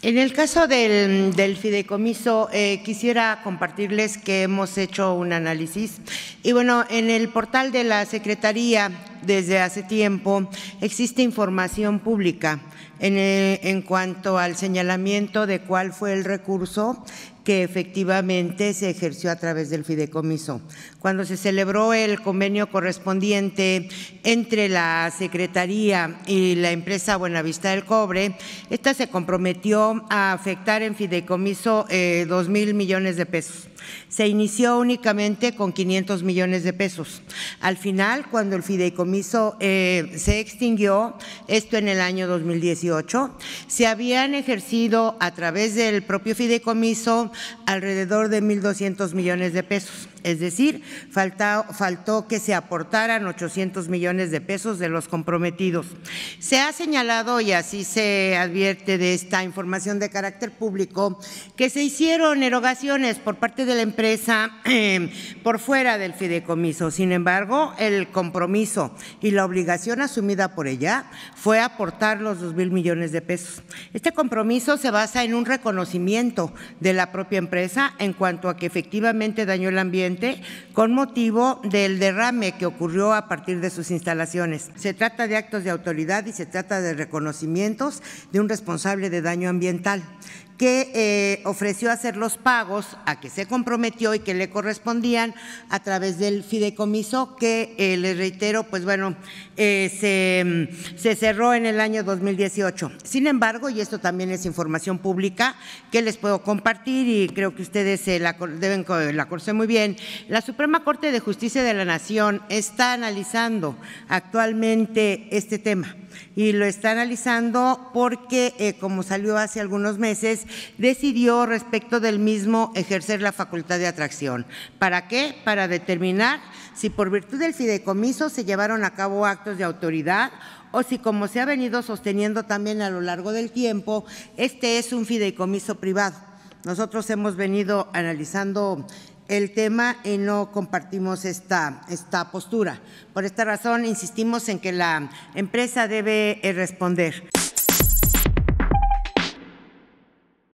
En el caso del, del fideicomiso, eh, quisiera compartirles que hemos hecho un análisis. Y bueno, en el portal de la Secretaría desde hace tiempo existe información pública en, cuanto al señalamiento de cuál fue el recurso que efectivamente se ejerció a través del fideicomiso. Cuando se celebró el convenio correspondiente entre la Secretaría y la empresa Buenavista del Cobre, esta se comprometió a afectar en fideicomiso eh, dos mil millones de pesos. Se inició únicamente con 500 millones de pesos. Al final, cuando el fideicomiso eh, se extinguió, esto en el año 2018, se habían ejercido a través del propio fideicomiso alrededor de 1.200 millones de pesos. Es decir, faltó que se aportaran 800 millones de pesos de los comprometidos. Se ha señalado, y así se advierte de esta información de carácter público, que se hicieron erogaciones por parte de la empresa em, por fuera del fideicomiso. Sin embargo, el compromiso y la obligación asumida por ella fue aportar los 2 mil millones de pesos. Este compromiso se basa en un reconocimiento de la propia empresa en cuanto a que efectivamente dañó el ambiente con motivo del derrame que ocurrió a partir de sus instalaciones. Se trata de actos de autoridad y se trata de reconocimientos de un responsable de daño ambiental que eh, ofreció hacer los pagos a que se comprometió y que le correspondían a través del fideicomiso que, eh, les reitero, pues bueno, eh, mm, se, cerró en el año 2018. Sin embargo, y esto también es información pública que les puedo compartir y creo que ustedes la, deben la conocer muy bien, la Suprema Corte de Justicia de la Nación está analizando actualmente este tema y lo está analizando porque, como salió hace algunos meses, decidió respecto del mismo ejercer la facultad de atracción. ¿Para qué? Para determinar si por virtud del fideicomiso se llevaron a cabo actos de autoridad o si, como se ha venido sosteniendo también a lo largo del tiempo, este es un fideicomiso privado. Nosotros hemos venido analizando el tema y no compartimos esta, postura. Por esta razón, insistimos en que la empresa debe eh, responder.